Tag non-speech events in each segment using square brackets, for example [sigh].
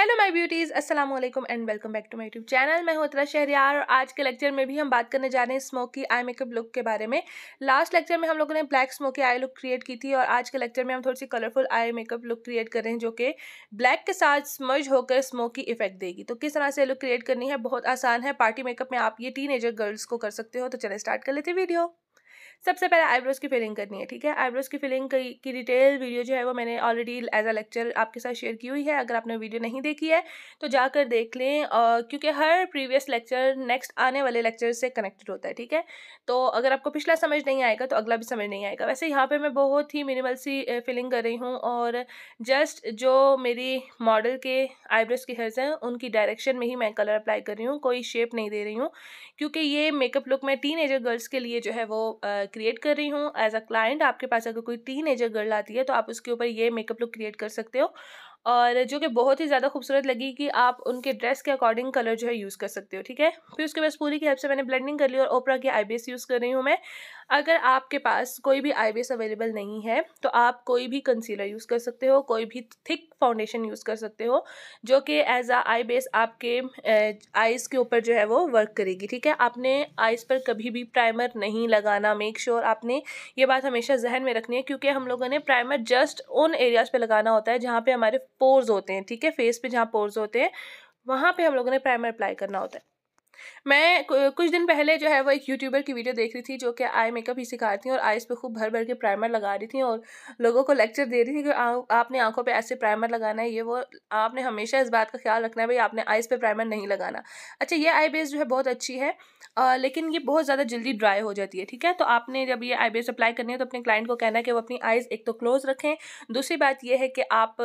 hello my beauties अस्सलाम वालेकुम and welcome back to my YouTube channel मैं होत्रा इतरा शहरियार और आज के लेक्चर में भी हम बात करने जा रहे हैं स्मोकी आई मेकअप लुक के बारे में लास्ट लेक्चर में हम लोगों ने black smoky eye look create की थी और आज के लेक्चर में हम थोड़ी सी colourful eye makeup look create कर रहे हैं जो कि ब्लैक के साथ स्मर्ज होकर स्मोकी इफेक्ट देगी तो किस तरह से लुक क्रिएट करनी है बहुत आसान है पार्टी मेकअप में आप ये टीन गर्ल्स को कर सकते हो तो चले स्टार्ट कर लेते वीडियो सबसे पहले आईब्रोज़ की फिलिंग करनी है ठीक है आईब्रोज़ की फिलिंग की डिटेल वीडियो जो है वो मैंने ऑलरेडी एज अ लेक्चर आपके साथ शेयर की हुई है अगर आपने वीडियो नहीं देखी है तो जाकर देख लें और क्योंकि हर प्रीवियस लेक्चर नेक्स्ट आने वाले लेक्चर से कनेक्टेड होता है ठीक है तो अगर आपको पिछला समझ नहीं आएगा तो अगला भी समझ नहीं आएगा वैसे यहाँ पर मैं बहुत ही मिनिमल सी फिलिंग कर रही हूँ और जस्ट जो मेरी मॉडल के आईब्रोज़ की हेयर्स हैं उनकी डायरेक्शन में ही मैं कलर अप्लाई कर रही हूँ कोई शेप नहीं दे रही हूँ क्योंकि ये मेकअप लुक मैं टीन गर्ल्स के लिए जो है वो क्रिएट कर रही हूँ एज अ क्लाइंट आपके पास अगर कोई टीन एजर गर्ल आती है तो आप उसके ऊपर ये मेकअप लुक क्रिएट कर सकते हो और जो कि बहुत ही ज़्यादा खूबसूरत लगी कि आप उनके ड्रेस के अकॉर्डिंग कलर जो है यूज़ कर सकते हो ठीक है फिर उसके बाद पूरी की हेल्प से मैंने ब्लेंडिंग कर ली और ओपरा की आई यूज़ कर रही हूँ मैं अगर आपके पास कोई भी आई अवेलेबल नहीं है तो आप कोई भी कंसीलर यूज़ कर सकते हो कोई भी थिक फाउंडेशन यूज़ कर सकते हो जो कि एज अ आई बेस आपके आइज़ के ऊपर जो है वो वर्क करेगी ठीक है आपने आइज़ पर कभी भी प्राइमर नहीं लगाना मेक श्योर sure आपने ये बात हमेशा जहन में रखनी है क्योंकि हम लोगों ने प्राइमर जस्ट उन एरियाज़ पर लगाना होता है जहाँ पर हमारे पोर्स होते हैं ठीक है फेस पर जहाँ पोर्स होते हैं वहाँ पर हम लोगों ने प्राइमर अप्लाई करना होता है मैं कुछ दिन पहले जो है वो एक यूट्यूबर की वीडियो देख रही थी जो कि आई मेकअप ही सिखा रही थी और आईज पे खूब भर भर के प्राइमर लगा रही थी और लोगों को लेक्चर दे रही थी कि आपने आंखों पे ऐसे प्राइमर लगाना है ये वो आपने हमेशा इस बात का ख्याल रखना है भाई आपने आईज पे प्राइमर नहीं लगाना अच्छा ये आई बेस जो है बहुत अच्छी है आ, लेकिन ये बहुत ज़्यादा जल्दी ड्राई हो जाती है ठीक है तो आपने जब ये आई बेस अप्लाई करनी है तो अपने क्लाइंट को कहना है कि वो अपनी आईज एक तो क्लोज़ रखें दूसरी बात यह है कि आप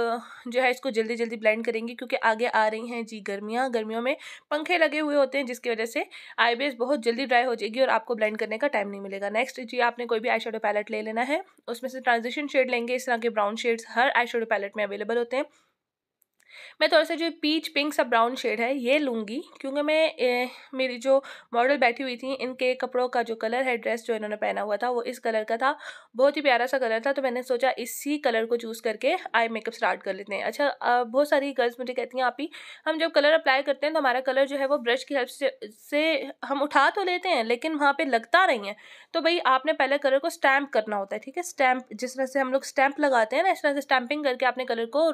जो है इसको जल्दी जल्दी ब्लेंड करेंगे क्योंकि आगे आ रही हैं जी गर्मियाँ गर्मियों में पंखे लगे हुए होते हैं जिसके जिसकी वजह से आई बेस बहुत जल्दी ड्राई हो जाएगी और आपको ब्लेंड करने का टाइम नहीं मिलेगा नेक्स्ट जी आपने कोई भी आई पैलेट ले लेना है उसमें से ट्रांजिशन शेड लेंगे इस तरह के ब्राउन शेड्स हर आई पैलेट में अवेलेबल होते हैं मैं थोड़ा तो सा जो पीच पिंक सा ब्राउन शेड है ये लूँगी क्योंकि मैं ए, मेरी जो मॉडल बैठी हुई थी इनके कपड़ों का जो कलर है ड्रेस जो इन्होंने पहना हुआ था वो इस कलर का था बहुत ही प्यारा सा कलर था तो मैंने सोचा इसी कलर को चूज़ करके आई मेकअप स्टार्ट कर लेते हैं अच्छा बहुत सारी गर्ल्स मुझे कहती हैं आप ही हम जब कलर अप्लाई करते हैं तो हमारा कलर जो है वो ब्रश की हेल्प से, से हम उठा तो लेते हैं लेकिन वहाँ पर लगता नहीं है तो भाई आपने पहले कलर को स्टैम्प करना होता है ठीक है स्टैम्प जिस तरह से हम लोग स्टैम्प लगाते हैं ना इस तरह से स्टैम्पिंग करके आपने कलर को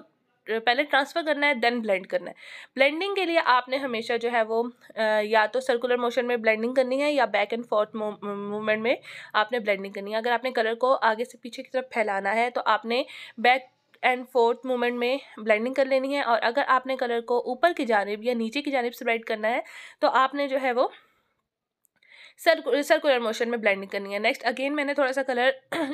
पहले ट्रांसफ़र करना है देन ब्लेंड करना है ब्लेंडिंग के लिए आपने हमेशा जो है वो या तो सर्कुलर मोशन में ब्लेंडिंग करनी है या बैक एंड फोर्थ मूवमेंट में आपने ब्लेंडिंग करनी है अगर आपने कलर को आगे से पीछे की तरफ फैलाना है तो आपने बैक एंड फोर्थ मूवमेंट में ब्लेंडिंग कर लेनी है और अगर आपने कलर को ऊपर की जानब या नीचे की जानब स्प्रेड करना है तो आपने जो है वो सर्कु सर्कुलर मोशन में ब्लेंडिंग करनी है नेक्स्ट अगेन मैंने थोड़ा सा कलर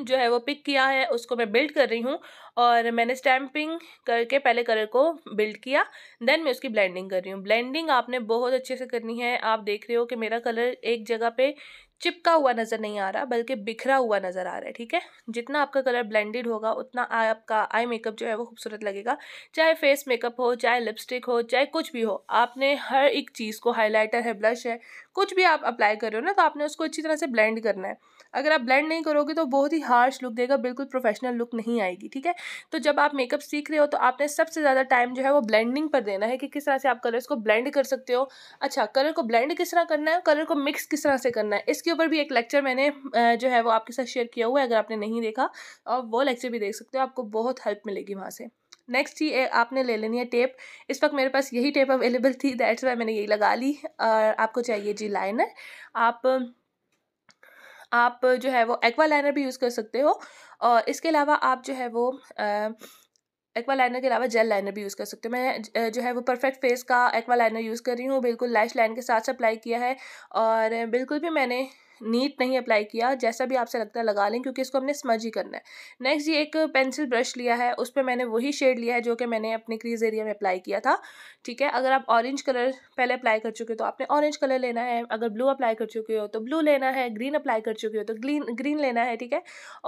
जो है वो पिक किया है उसको मैं बिल्ड कर रही हूँ और मैंने स्टैम्पिंग करके पहले कलर को बिल्ड किया देन मैं उसकी ब्लेंडिंग कर रही हूँ ब्लेंडिंग आपने बहुत अच्छे से करनी है आप देख रहे हो कि मेरा कलर एक जगह पे चिपका हुआ नज़र नहीं आ रहा बल्कि बिखरा हुआ नज़र आ रहा है ठीक है जितना आपका कलर ब्लेंडेड होगा उतना आपका आई मेकअप जो है वो खूबसूरत लगेगा चाहे फेस मेकअप हो चाहे लिपस्टिक हो चाहे कुछ भी हो आपने हर एक चीज़ को हाईलाइटर है ब्लश है कुछ भी आप अप्लाई कर रहे हो ना तो आपने उसको अच्छी तरह से ब्लेंड करना है अगर आप ब्लेंड नहीं करोगे तो बहुत ही हार्श लुक देगा बिल्कुल प्रोफेशनल लुक नहीं आएगी ठीक है तो जब आप मेकअप सीख रहे हो तो आपने सबसे ज़्यादा टाइम जो है वो ब्लेंडिंग पर देना है कि किस तरह से आप कलर्स को ब्लेंड कर सकते हो अच्छा कलर को ब्लेंड किस तरह करना है कलर को मिक्स किस तरह से करना है इसके ऊपर भी एक लेक्चर मैंने जो है वो आपके साथ शेयर किया हुआ है अगर आपने नहीं देखा और वो लेक्चर भी देख सकते हो आपको बहुत हेल्प मिलेगी वहाँ से नेक्स्ट ही आपने ले लेनी है टेप इस वक्त मेरे पास यही टेप अवेलेबल थी दैट्स वाई मैंने यही लगा ली और आपको चाहिए जी लाइनर आप आप जो है वो एक्वा लाइनर भी यूज़ कर सकते हो और इसके अलावा आप जो है वो एक्वा लाइनर के अलावा जेल लाइनर भी यूज़ कर सकते हो मैं जो है वो परफेक्ट फेस का एक्वा लाइनर यूज़ कर रही हूँ बिल्कुल लैश लाइन के साथ अप्लाई किया है और बिल्कुल भी मैंने नीट नहीं अप्लाई किया जैसा भी आपसे लगता है लगा लें क्योंकि इसको हमने स्मज ही करना है नेक्स्ट ये एक पेंसिल ब्रश लिया है उस पर मैंने वही शेड लिया है जो कि मैंने अपने क्रीज एरिया में अप्लाई किया था ठीक है अगर आप ऑरेंज कलर पहले अप्लाई कर चुके हो तो आपने ऑरेंज कलर लेना है अगर ब्लू अप्लाई कर चुके हो तो ब्लू लेना है ग्रीन अप्लाई कर चुके हो तो ग्रीन ग्रीन लेना है ठीक है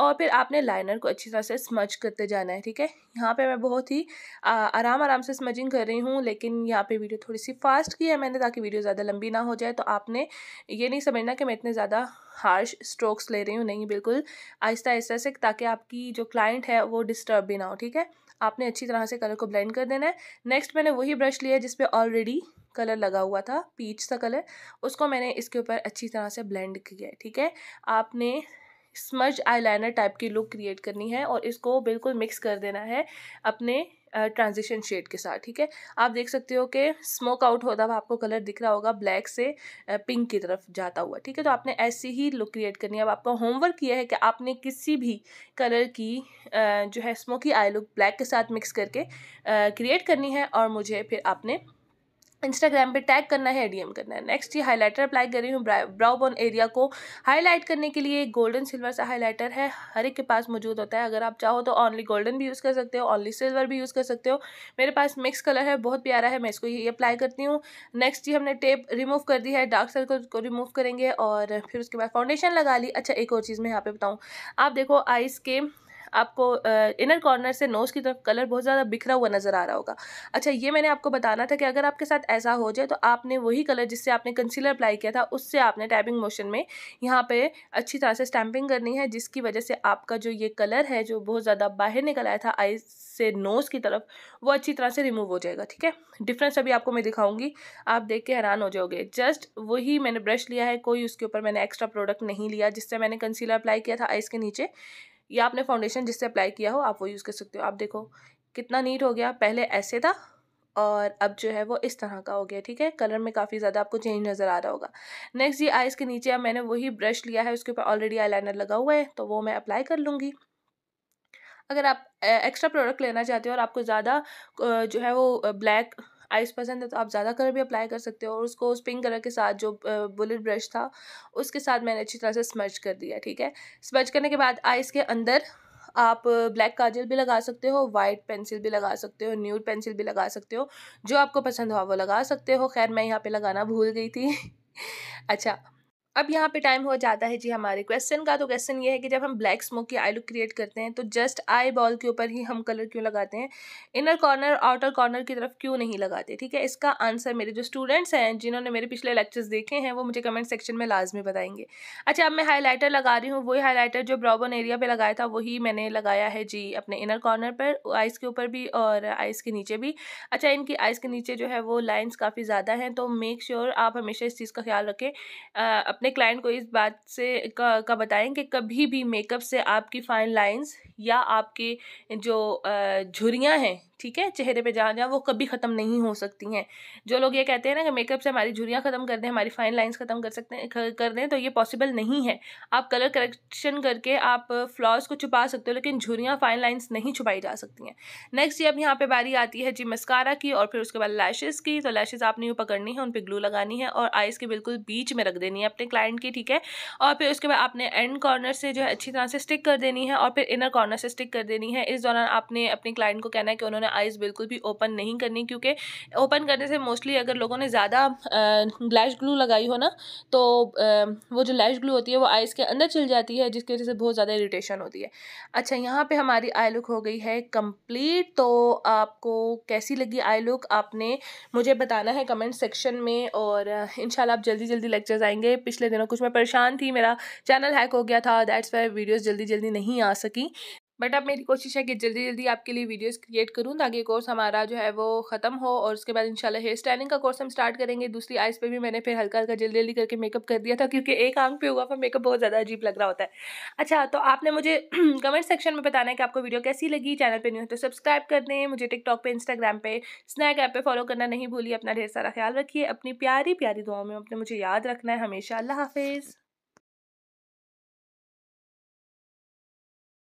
और फिर आपने लाइनर को अच्छी तरह से स्मज करते जाना है ठीक है यहाँ पर मैं बहुत ही आराम आराम से स्मजिंग कर रही हूँ लेकिन यहाँ पर वीडियो थोड़ी सी फास्ट की है मैंने ताकि वीडियो ज़्यादा लंबी ना हो जाए तो आपने ये नहीं समझना कि मैं इतने ज़्यादा ज़्यादा हार्श स्ट्रोक्स ले रही हूँ नहीं बिल्कुल आहिस्ता आहिस्ता से ताकि आपकी जो क्लाइंट है वो डिस्टर्ब भी ना हो ठीक है आपने अच्छी तरह से कलर को ब्लेंड कर देना है नेक्स्ट मैंने वही ब्रश लिया है जिसपे ऑलरेडी कलर लगा हुआ था पीच सा कलर उसको मैंने इसके ऊपर अच्छी तरह से ब्लेंड किया है ठीक है आपने स्मज आईलाइनर टाइप की लुक क्रिएट करनी है और इसको बिल्कुल मिक्स कर देना है अपने ट्रांजिशन शेड के साथ ठीक है आप देख सकते हो कि स्मोक आउट होता हुआ आपको कलर दिख रहा होगा ब्लैक से पिंक की तरफ जाता हुआ ठीक है तो आपने ऐसी ही लुक क्रिएट करनी है अब आपका होमवर्क किया है कि आपने किसी भी कलर की जो है स्मोकी आई लुक ब्लैक के साथ मिक्स करके क्रिएट करनी है और मुझे फिर आपने इंस्टाग्राम पे टैग करना है एडीएम करना है नेक्स्ट ये हाइलाइटर अप्लाई कर रही हूँ ब्राउ बोन एरिया को हाईलाइट करने के लिए गोल्डन सिल्वर सा हाइलाइटर है हर एक के पास मौजूद होता है अगर आप चाहो तो ऑनली गोल्डन भी यूज़ कर सकते हो ऑनली सिल्वर भी यूज़ कर सकते हो मेरे पास मिक्स कलर है बहुत प्यारा है मैं इसको ये अप्लाई करती हूँ नेक्स्ट ये हमने टेप रिमूव कर दी है डार्क सर्कल को रिमूव करेंगे और फिर उसके बाद फाउंडेशन लगा ली अच्छा एक और चीज़ मैं यहाँ पर बताऊँ आप देखो आइज़ के आपको इनर कॉर्नर से नोज़ की तरफ कलर बहुत ज़्यादा बिखरा हुआ नज़र आ रहा होगा अच्छा ये मैंने आपको बताना था कि अगर आपके साथ ऐसा हो जाए तो आपने वही कलर जिससे आपने कंसीलर अप्लाई किया था उससे आपने टैपिंग मोशन में यहाँ पर अच्छी तरह से स्टैंपिंग करनी है जिसकी वजह से आपका जो ये कलर है जो बहुत ज़्यादा बाहर निकल आया था आई से नोज़ की तरफ वो अच्छी तरह से रिमूव हो जाएगा ठीक है डिफरेंस अभी आपको मैं दिखाऊंगी आप देख के हैरान हो जाओगे जस्ट वही मैंने ब्रश लिया है कोई उसके ऊपर मैंने एक्स्ट्रा प्रोडक्ट नहीं लिया जिससे मैंने कंसीलर अप्लाई किया था आइस के नीचे या आपने फाउंडेशन जिससे अप्लाई किया हो आप वो यूज़ कर सकते हो आप देखो कितना नीट हो गया पहले ऐसे था और अब जो है वो इस तरह का हो गया ठीक है कलर में काफ़ी ज़्यादा आपको चेंज नज़र आ रहा होगा नेक्स्ट ये आइज़ के नीचे अब मैंने वही ब्रश लिया है उसके ऊपर ऑलरेडी आई लगा हुआ है तो वो मैं अप्लाई कर लूँगी अगर आप एक्स्ट्रा प्रोडक्ट लेना चाहते हो और आपको ज़्यादा जो है वो ब्लैक आइस पसंद है तो आप ज़्यादा कलर भी अप्लाई कर सकते हो और उसको उस पिंक कलर के साथ जो बुलेट ब्रश था उसके साथ मैंने अच्छी तरह से स्मर्च कर दिया ठीक है स्मर्च करने के बाद आइस के अंदर आप ब्लैक काजल भी लगा सकते हो वाइट पेंसिल भी लगा सकते हो न्यूड पेंसिल भी लगा सकते हो जो आपको पसंद हो वो लगा सकते हो खैर मैं यहाँ पे लगाना भूल गई थी [laughs] अच्छा अब यहाँ पे टाइम हो जाता है जी हमारे क्वेश्चन का तो क्वेश्चन ये है कि जब हम ब्लैक स्मोक की आई लुक क्रिएट करते हैं तो जस्ट आई बॉल के ऊपर ही हम कलर क्यों लगाते हैं इनर कॉर्नर आउटर कॉर्नर की तरफ क्यों नहीं लगाते ठीक है इसका आंसर मेरे जो स्टूडेंट्स हैं जिन्होंने मेरे पिछले लेक्चर्स देखे हैं वो मुझे कमेंट सेक्शन में लाजमी बताएंगे अच्छा अब मैं हाईलाइटर लगा रही हूँ वही हाईलाइटर जो ब्राउन एरिया पर लगाया था वही मैंने लगाया है जी अपने इनर कॉर्नर पर आइस के ऊपर भी और आइस के नीचे भी अच्छा इनकी आइस के नीचे जो है वो लाइन्स काफ़ी ज़्यादा हैं तो मेक श्योर आप हमेशा इस चीज़ का ख्याल रखें अपने अपने क्लाइंट को इस बात से का, का बताएं कि कभी भी मेकअप से आपकी फाइन लाइंस या आपके जो झुरियाँ हैं ठीक है चेहरे पे जहाँ जहाँ वो कभी ख़त्म नहीं हो सकती हैं जो लोग ये कहते हैं ना कि मेकअप से हमारी झुरियाँ ख़त्म कर दें हमारी फाइन लाइंस ख़त्म कर सकते हैं कर दें तो ये पॉसिबल नहीं है आप कलर करेक्शन करके आप फ्लॉज को छुपा सकते हो लेकिन झुरियाँ फाइन लाइन्स नहीं छुपाई जा सकती हैं नेक्स्ट ये अब यहाँ पर बारी आती है जी मस्कारा की और फिर उसके बाद लैशेज़ की तो लैशेज़ आपने यूँ पकड़नी है उन पर ग्लू लगानी है और आइज़ के बिल्कुल बीच में रख देनी है अपने क्लाइंट की ठीक है और फिर उसके बाद आपने एंड कॉर्नर से जो है अच्छी तरह से स्टिक कर देनी है और फिर इनर कॉर्नर से स्टिक कर देनी है इस दौरान आपने अपने क्लाइंट को कहना है कि उन्होंने आइज़ बिल्कुल भी ओपन नहीं करनी क्योंकि ओपन करने से मोस्टली अगर लोगों ने ज़्यादा लैश ग्लू लगाई हो ना तो वो जो लैश ग्लू होती है वो आइज़ के अंदर चल जाती है जिसकी वजह से बहुत ज़्यादा इरीटेशन होती है अच्छा यहाँ पर हमारी आई लुक हो गई है कम्प्लीट तो आपको कैसी लगी आई लुक आपने मुझे बताना है कमेंट सेक्शन में और इन आप जल्दी जल्दी लेक्चर्स आएंगे पिछले दिनों कुछ मैं परेशान थी मेरा चैनल हैक हो गया था दैट्स वाई वीडियोस जल्दी जल्दी नहीं आ सकी बट अब मेरी कोशिश है कि जल्दी जल्दी आपके लिए वीडियोस क्रिएट करूँ ताकि कोर्स हमारा जो है वो ख़त्म हो और उसके बाद इंशाल्लाह हेयर स्टाइलिंग का कोर्स हम स्टार्ट करेंगे दूसरी आइज पे भी मैंने फिर हल्का हल्का जल्दी जल्दी करके मेकअप कर दिया था क्योंकि एक आंख पे हुआ फिर मेकअप बहुत ज़्यादा अजीब लग रहा होता है अच्छा तो आपने मुझे कमेंट [clears throat] सेक्शन में बताना है कि आपको वीडियो कैसी लगी चैनल पर नहीं हो तो सब्सक्राइब कर दें मुझे टिकटॉक पर इंस्टाग्राम पर स्नैक ऐप पर फॉलो करना नहीं भूलिए अपना ढेर सारा ख्याल रखिए अपनी प्यारी प्यारी दुआओं में अपने मुझे याद रखना है हमेशा अल्लाह हाफिज़